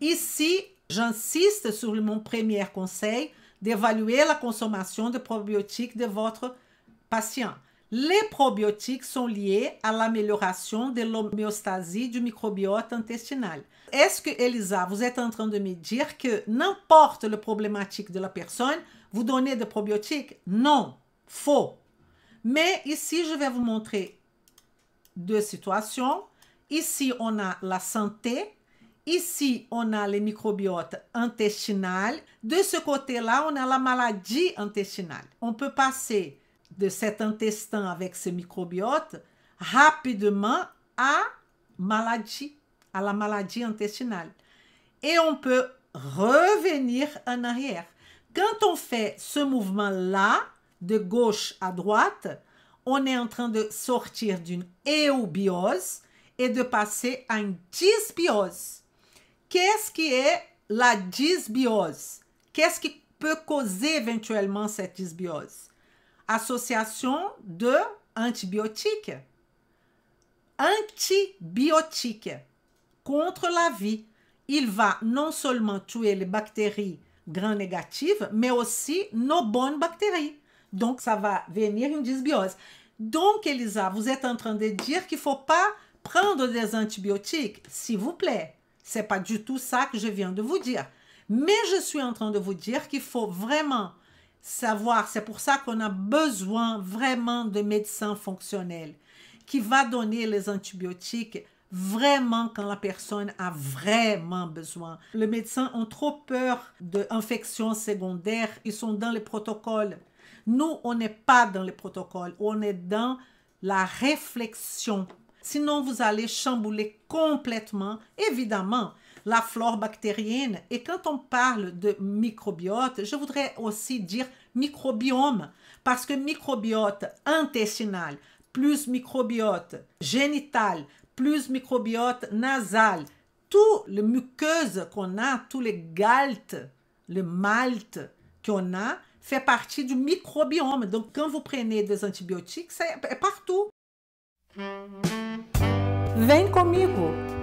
Ici, j'insiste sur mon premier conseil d'évaluer la consommation de probiotiques de votre patient. Les probiotiques sont liés à l'amélioration de l'homéostasie du microbiote intestinal. Est-ce que, Elisa, vous êtes en train de me dire que n'importe le problématique de la personne, vous donnez des probiotiques Non, faux. Mais ici, je vais vous montrer deux situations. Ici, on a la santé Ici, on a les microbiotes intestinales. De ce côté-là, on a la maladie intestinale. On peut passer de cet intestin avec ces microbiotes rapidement à maladie, à la maladie intestinale. Et on peut revenir en arrière. Quand on fait ce mouvement-là, de gauche à droite, on est en train de sortir d'une éobiose et de passer à une dysbiose. Qu'est-ce qui est la dysbiose? Qu'est-ce qui peut causer éventuellement cette dysbiose? Association de antibiotiques. Antibiotiques contre la vie. Il va non seulement tuer les bactéries grand négatives, mais aussi nos bonnes bactéries. Donc, ça va venir une dysbiose. Donc, Elisa, vous êtes en train de dire qu'il ne faut pas prendre des antibiotiques, s'il vous plaît. C'est pas du tout ça que je viens de vous dire. Mais je suis en train de vous dire qu'il faut vraiment savoir, c'est pour ça qu'on a besoin vraiment de médecins fonctionnels qui va donner les antibiotiques vraiment quand la personne a vraiment besoin. Les médecins ont trop peur d'infections secondaires, ils sont dans les protocoles. Nous, on n'est pas dans les protocoles, on est dans la réflexion sinon vous allez chambouler complètement, évidemment, la flore bactérienne. Et quand on parle de microbiote, je voudrais aussi dire microbiome, parce que microbiote intestinal, plus microbiote génital, plus microbiote nasal, tout le muqueuse qu'on a, tous les galtes, le malte qu'on a, fait partie du microbiome. Donc, quand vous prenez des antibiotiques, c'est partout. Vem comigo!